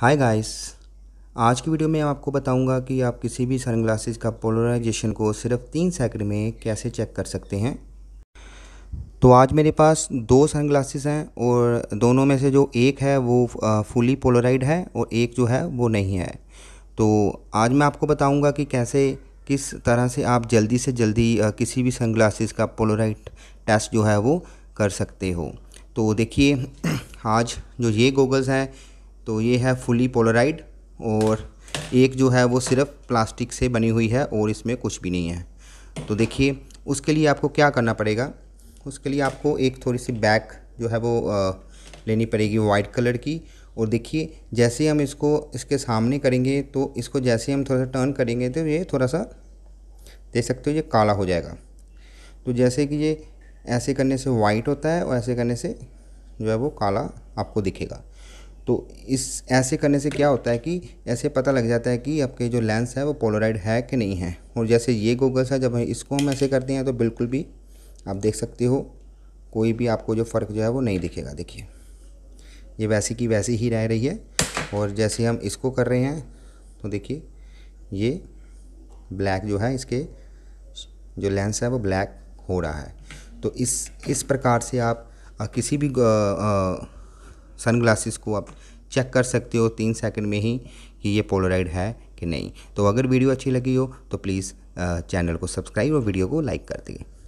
hi guys आज की video में आपको बताऊंगा कि आप किसी भी सनग्लासेस का पोलराइजेशन को सिर्फ तीन सेकंड में कैसे चेक कर सकते हैं तो आज मेरे पास दो सनग्लासेस हैं और दोनों में से जो एक है वो फुली पोलराइड है और एक जो है वो नहीं है तो आज मैं आपको बताऊंगा कि कैसे किस तरह से आप जल्दी से जल्दी किसी भी सनग्लासेस का पोलोराइड टेस्ट जो है वो कर सकते हो तो देखिए आज जो ये गोगल्स हैं तो ये है फुली पोलराइड और एक जो है वो सिर्फ प्लास्टिक से बनी हुई है और इसमें कुछ भी नहीं है तो देखिए उसके लिए आपको क्या करना पड़ेगा उसके लिए आपको एक थोड़ी सी बैग जो है वो लेनी पड़ेगी वाइट कलर की और देखिए जैसे हम इसको इसके सामने करेंगे तो इसको जैसे हम थोड़ा सा टर्न करेंगे तो ये थोड़ा सा देख सकते हो ये काला हो जाएगा तो जैसे कि ये ऐसे करने से वाइट होता है और ऐसे करने से जो है वो काला आपको दिखेगा तो इस ऐसे करने से क्या होता है कि ऐसे पता लग जाता है कि आपके जो लेंस है वो पोलोराइड है कि नहीं है और जैसे ये गूगल्स है जब हम इसको हम ऐसे करते हैं तो बिल्कुल भी आप देख सकते हो कोई भी आपको जो फ़र्क जो है वो नहीं दिखेगा देखिए ये वैसी की वैसी ही रह रही है और जैसे हम इसको कर रहे हैं तो देखिए ये ब्लैक जो है इसके जो लेंस है वो ब्लैक हो रहा है तो इस इस प्रकार से आप किसी भी आ, आ, सनग्लासेस को आप चेक कर सकते हो तीन सेकंड में ही कि ये पोलोराइड है कि नहीं तो अगर वीडियो अच्छी लगी हो तो प्लीज़ चैनल को सब्सक्राइब और वीडियो को लाइक कर दिए